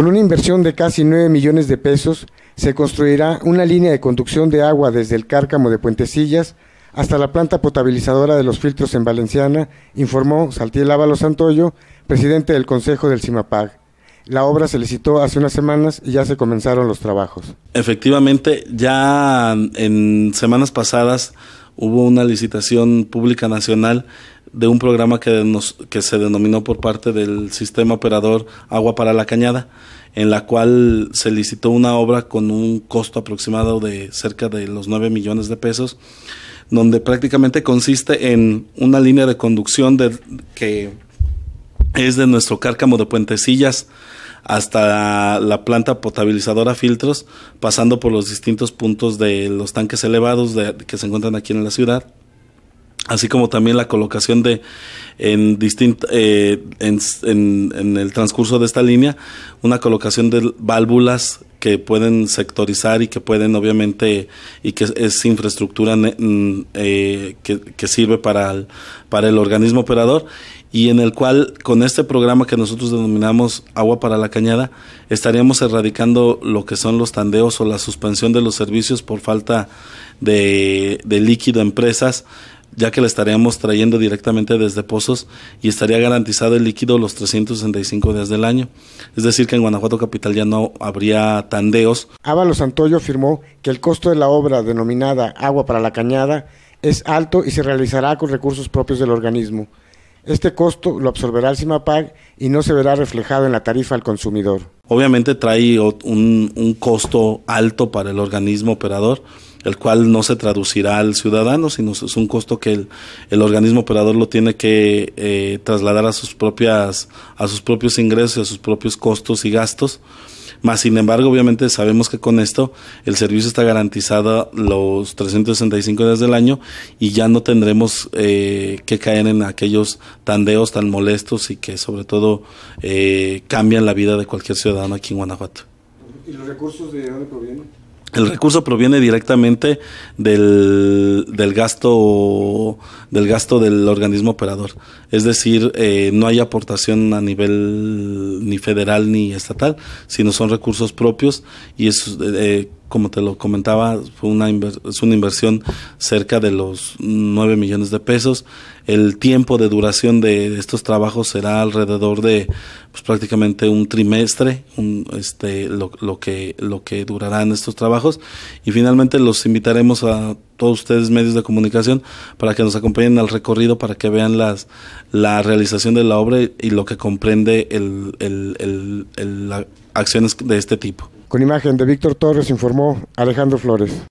Con una inversión de casi 9 millones de pesos, se construirá una línea de conducción de agua desde el cárcamo de Puentecillas hasta la planta potabilizadora de los filtros en Valenciana, informó Saltiel Ávalo Santoyo, presidente del Consejo del CIMAPAG. La obra se licitó hace unas semanas y ya se comenzaron los trabajos. Efectivamente, ya en semanas pasadas hubo una licitación pública nacional de un programa que, que se denominó por parte del sistema operador Agua para la Cañada, en la cual se licitó una obra con un costo aproximado de cerca de los 9 millones de pesos, donde prácticamente consiste en una línea de conducción que es de nuestro cárcamo de Puentecillas hasta la, planta potabilizadora filtros, pasando por los distintos puntos de los tanques elevados que se encuentran aquí en la ciudad así como también la colocación de eh, en, en, en, el transcurso de esta línea una colocación de válvulas que pueden sectorizar y que pueden obviamente y que es infraestructura mm, eh, que, sirve para el, para el organismo operador y en el cual con este programa que nosotros denominamos agua para la cañada estaríamos erradicando lo que son los tandeos o la suspensión de los servicios por falta de, de líquido a empresas ya que la estaríamos trayendo directamente desde pozos y estaría garantizado el líquido los 365 días del año. Es decir, que en Guanajuato Capital ya no habría tandeos. Ábalos Santoyo afirmó que el costo de la obra denominada Agua para la Cañada es alto y se realizará con recursos propios del organismo. Este costo lo absorberá el CIMAPAG y no se verá reflejado en la tarifa al consumidor. Obviamente trae un, un costo alto para el organismo operador el cual no se traducirá al ciudadano, sino es un costo que el, organismo operador lo tiene que eh, trasladar a sus propias, a sus propios ingresos, a sus propios costos y gastos. Más sin embargo, obviamente sabemos que con esto el servicio está garantizado los 365 días del año y ya no tendremos eh, que caer en aquellos tandeos tan molestos y que sobre todo eh, cambian la vida de cualquier ciudadano aquí en Guanajuato. ¿Y los recursos de dónde provienen? El recurso proviene directamente del, del, gasto del gasto del organismo operador, es decir, eh, no hay aportación a nivel ni federal ni estatal, sino son recursos propios y es eh, como te lo comentaba, fue una es una inversión cerca de los 9 millones de pesos. El tiempo de duración de estos trabajos será alrededor de pues, prácticamente un trimestre, este, lo, lo, que, lo que durarán estos trabajos. Y finalmente los invitaremos a todos ustedes medios de comunicación para que nos acompañen al recorrido, para que vean las, la realización de la obra y lo que comprende el acciones de este tipo. Con imagen de Víctor Torres informó Alejandro Flores.